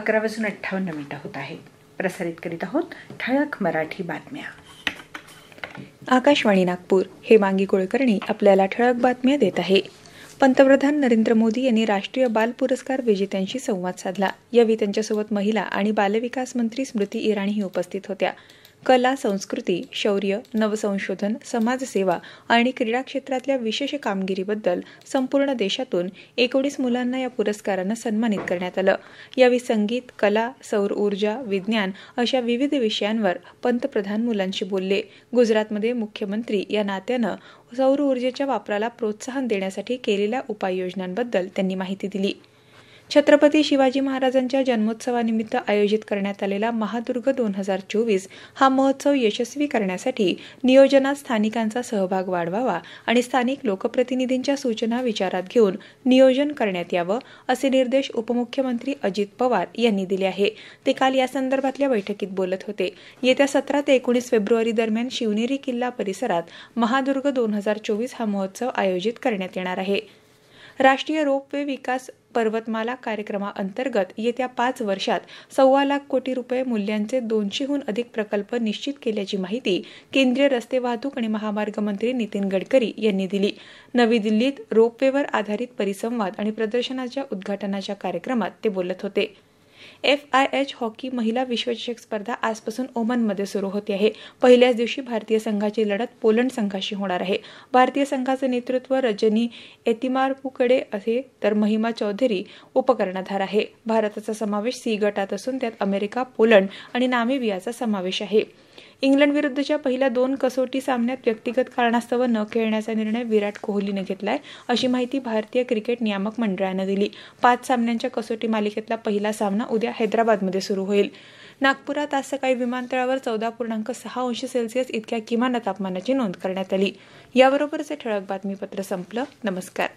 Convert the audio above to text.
अकरा वाजून अठ्ठावन्न मिनिटं होत आहेत प्रसारित करीत आहोत ठळक मराठी बातम्या आकाशवाणी नागपूर हे मांगी कुळकर्णी आपल्याला ठळक बातम्या देत आहे पंतप्रधान नरेंद्र मोदी यांनी राष्ट्रीय बाल पुरस्कार विजेत्यांशी संवाद साधला यावेळी त्यांच्यासोबत महिला आणि बालविकास मंत्री स्मृती इराणीही उपस्थित होत्या कला संस्कृती शौर्य नवसंशोधन समाजसेवा आणि क्रीडा क्षेत्रातल्या विशेष कामगिरीबद्दल संपूर्ण देशातून एकोणीस मुलांना या पुरस्कारानं सन्मानित करण्यात आलं यावेळी संगीत कला सौर ऊर्जा विज्ञान अशा विविध विषयांवर पंतप्रधान मुलांशी बोलले गुजरातमध्ये मुख्यमंत्री या नात्यानं सौर ऊर्जेच्या वापराला प्रोत्साहन देण्यासाठी केलेल्या उपाययोजनांबद्दल त्यांनी माहिती दिली छत्रपती शिवाजी महाराजांच्या जन्मोत्सवानिमित्त आयोजित करण्यात आलेला महादुर्ग दोन हजार चोवीस हा महोत्सव यशस्वी करण्यासाठी नियोजनात स्थानिकांचा सहभाग वाढवावा आणि स्थानिक लोकप्रतिनिधींच्या सूचना विचारात घेऊन नियोजन करण्यात यावं असे निर्देश उपमुख्यमंत्री अजित पवार यांनी दिले आहे ते काल यासंदर्भातल्या बैठकीत बोलत होते येत्या सतरा ते एकोणीस फेब्रुवारी दरम्यान शिवनेरी किल्ला परिसरात महादुर्ग दोन हजार चोवीस हा महोत्सव आयोजित करण्यात येणार आहे राष्ट्रीय रोपवे विकास पर्वतमाला कार्यक्रमाअंतर्गत येत्या पाच वर्षात सव्वा लाख कोटी रुपये मूल्यांचे दोनशेहून अधिक प्रकल्प निश्चित केल्याची माहिती केंद्रीय रस्ते वाहतूक आणि महामार्ग मंत्री नितीन गडकरी यांनी दिली नवी दिल्लीत रोपवेवर आधारित परिसंवाद आणि प्रदर्शनाच्या उद्घाटनाच्या कार्यक्रमात ते बोलत होते एफ आय एच हॉकी महिला विश्वचषक स्पर्धा आजपासून ओमनमध्ये सुरू होते आहे पहिल्याच दिवशी भारतीय संघाची लढत पोलंड संघाशी होणार आहे भारतीय संघाचं नेतृत्व रजनी एतिमारपुकडे असे तर महिमा चौधरी उपकर्णधार आहे भारताचा समावेश सी गटात असून त्यात अमेरिका पोलंड आणि नामिबियाचा समावेश आहे इंग्लंडविरुद्धच्या पहिल्या दोन कसोटी सामन्यात व्यक्तिगत कारणास्तव न खेळण्याचा निर्णय विराट कोहलीने घेतलाय अशी माहिती भारतीय क्रिकेट नियामक मंडळानं दिली पाच सामन्यांच्या कसोटी मालिकेतला पहिला सामना उद्या हैदराबादमध्ये सुरू होईल नागपुरात आज सकाळी विमानतळावर चौदा पूर्णांक सहा अंश सेल्सिअस इतक्या किमान तापमानाची नोंद करण्यात आली याबरोबरचे ठळक बातमीपत्र संपलं नमस्कार